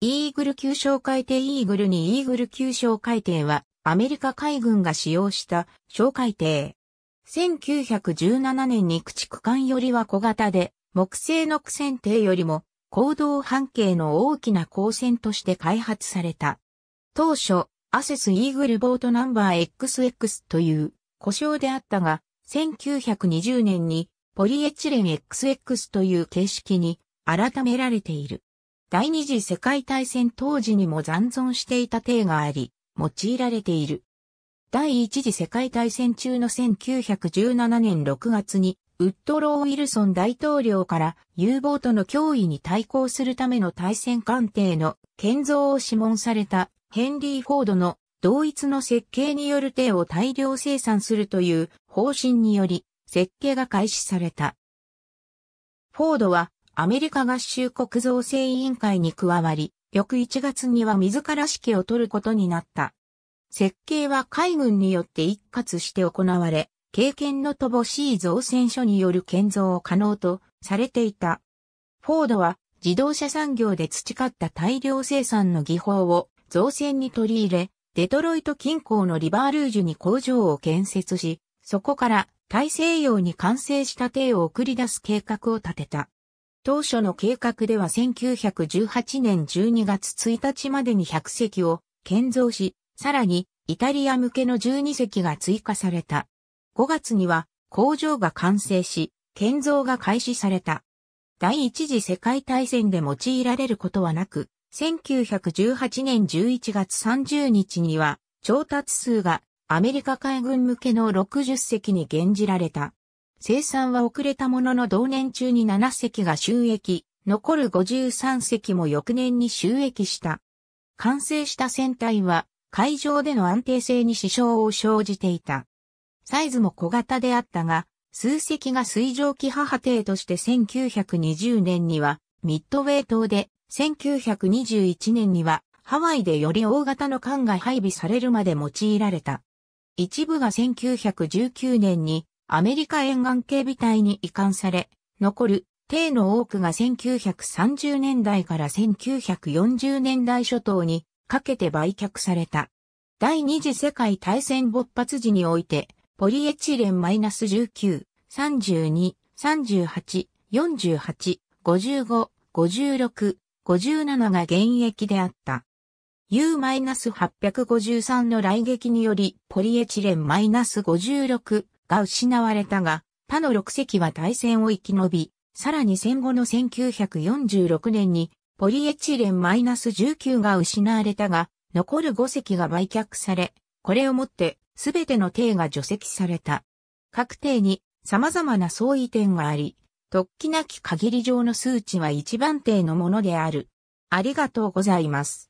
イーグル級哨戒艇イーグルにイーグル級哨戒艇はアメリカ海軍が使用した哨戒艇。1917年に駆逐艦よりは小型で木製の苦戦艇よりも行動半径の大きな光線として開発された。当初、アセスイーグルボートナンバー XX という故障であったが、1920年にポリエチレン XX という形式に改められている。第二次世界大戦当時にも残存していた体があり、用いられている。第一次世界大戦中の1917年6月に、ウッドロー・ウィルソン大統領から U ボートの脅威に対抗するための対戦艦艇の建造を諮問されたヘンリー・フォードの同一の設計による艇を大量生産するという方針により設計が開始された。フォードはアメリカ合衆国造成委員会に加わり、翌1月には自ら指揮を取ることになった。設計は海軍によって一括して行われ、経験の乏しい造船所による建造を可能とされていた。フォードは自動車産業で培った大量生産の技法を造船に取り入れ、デトロイト近郊のリバールージュに工場を建設し、そこから大西洋に完成した艇を送り出す計画を立てた。当初の計画では1918年12月1日までに100隻を建造し、さらにイタリア向けの12隻が追加された。5月には工場が完成し、建造が開始された。第一次世界大戦で用いられることはなく、1918年11月30日には調達数がアメリカ海軍向けの60隻に減じられた。生産は遅れたものの同年中に7隻が収益、残る53隻も翌年に収益した。完成した船体は海上での安定性に支障を生じていた。サイズも小型であったが、数隻が水蒸気母艇として1920年にはミッドウェイ島で、1921年にはハワイでより大型の艦が配備されるまで用いられた。一部が1919年にアメリカ沿岸警備隊に移管され、残る艇の多くが1930年代から1940年代初頭にかけて売却された。第二次世界大戦勃発時において、ポリエチレン -19、32、38、48、55、56、57が現役であった。U-853 の来撃により、ポリエチレン -56、が失われたが、他の6隻は大戦を生き延び、さらに戦後の1946年にポリエチレン -19 が失われたが、残る5隻が売却され、これをもってすべての艇が除籍された。各艇に様々な相違点があり、突起なき限り上の数値は一番艇のものである。ありがとうございます。